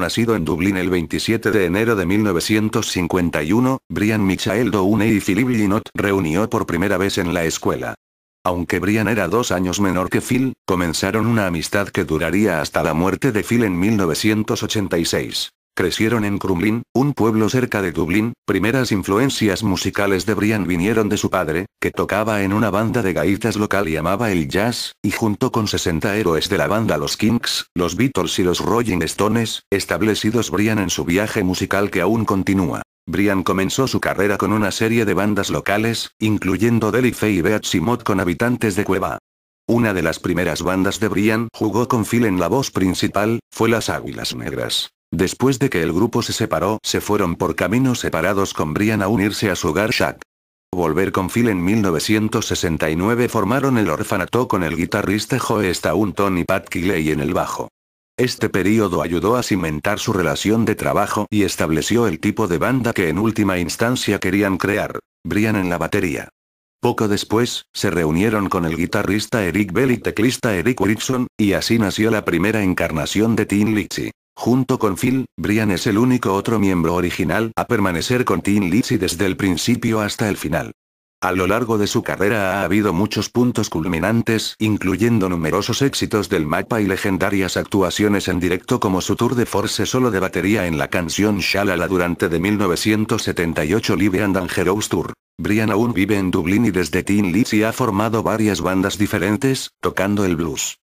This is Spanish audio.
Nacido en Dublín el 27 de enero de 1951, Brian Michael Downey y Philip Linot reunió por primera vez en la escuela. Aunque Brian era dos años menor que Phil, comenzaron una amistad que duraría hasta la muerte de Phil en 1986. Crecieron en Crumlin, un pueblo cerca de Dublín, primeras influencias musicales de Brian vinieron de su padre, que tocaba en una banda de gaitas local y amaba el jazz, y junto con 60 héroes de la banda los Kinks, los Beatles y los Rolling Stones, establecidos Brian en su viaje musical que aún continúa. Brian comenzó su carrera con una serie de bandas locales, incluyendo Faye y Mod con habitantes de Cueva. Una de las primeras bandas de Brian jugó con Phil en la voz principal, fue Las Águilas Negras. Después de que el grupo se separó, se fueron por caminos separados con Brian a unirse a su hogar Shaq. Volver con Phil en 1969 formaron el orfanato con el guitarrista Joe Staunton y Pat Kiley en el bajo. Este periodo ayudó a cimentar su relación de trabajo y estableció el tipo de banda que en última instancia querían crear, Brian en la batería. Poco después, se reunieron con el guitarrista Eric Bell y teclista Eric Wilson, y así nació la primera encarnación de Teen Litzy. Junto con Phil, Brian es el único otro miembro original a permanecer con Teen Lizzy desde el principio hasta el final. A lo largo de su carrera ha habido muchos puntos culminantes, incluyendo numerosos éxitos del mapa y legendarias actuaciones en directo como su tour de force solo de batería en la canción Shalala durante de 1978 Live and Dangerous Tour. Brian aún vive en Dublín y desde Teen Lizzy ha formado varias bandas diferentes, tocando el blues.